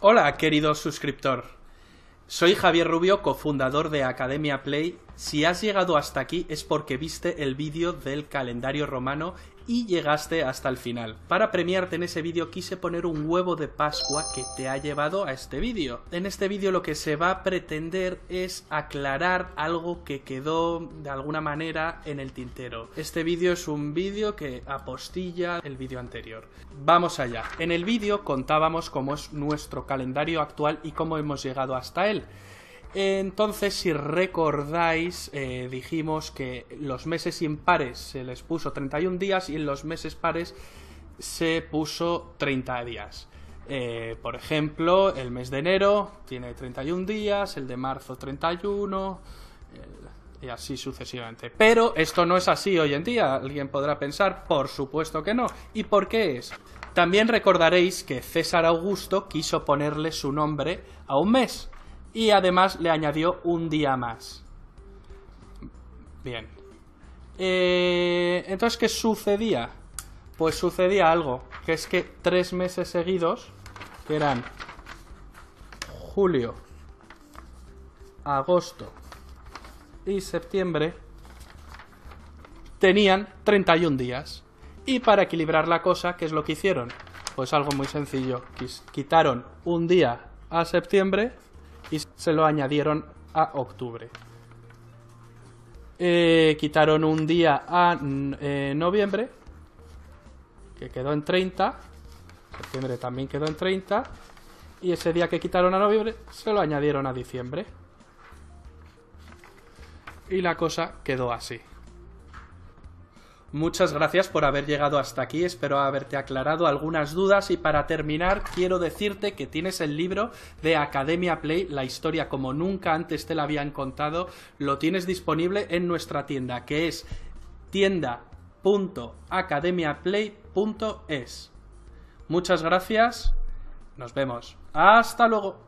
Hola, querido suscriptor. Soy Javier Rubio, cofundador de Academia Play si has llegado hasta aquí es porque viste el vídeo del calendario romano y llegaste hasta el final. Para premiarte en ese vídeo quise poner un huevo de Pascua que te ha llevado a este vídeo. En este vídeo lo que se va a pretender es aclarar algo que quedó de alguna manera en el tintero. Este vídeo es un vídeo que apostilla el vídeo anterior. Vamos allá. En el vídeo contábamos cómo es nuestro calendario actual y cómo hemos llegado hasta él. Entonces, si recordáis, eh, dijimos que los meses impares se les puso 31 días y en los meses pares se puso 30 días. Eh, por ejemplo, el mes de enero tiene 31 días, el de marzo 31, eh, y así sucesivamente. Pero esto no es así hoy en día, alguien podrá pensar, por supuesto que no. ¿Y por qué es? También recordaréis que César Augusto quiso ponerle su nombre a un mes y además le añadió un día más. Bien. Eh, entonces, ¿qué sucedía? Pues sucedía algo, que es que tres meses seguidos, que eran julio, agosto y septiembre, tenían 31 días. Y para equilibrar la cosa, ¿qué es lo que hicieron? Pues algo muy sencillo, quitaron un día a septiembre y se lo añadieron a octubre. Eh, quitaron un día a eh, noviembre, que quedó en 30. Septiembre también quedó en 30. Y ese día que quitaron a noviembre se lo añadieron a diciembre. Y la cosa quedó así. Muchas gracias por haber llegado hasta aquí, espero haberte aclarado algunas dudas y para terminar quiero decirte que tienes el libro de Academia Play, la historia como nunca antes te la habían contado, lo tienes disponible en nuestra tienda que es tienda.academiaplay.es. Muchas gracias, nos vemos, hasta luego.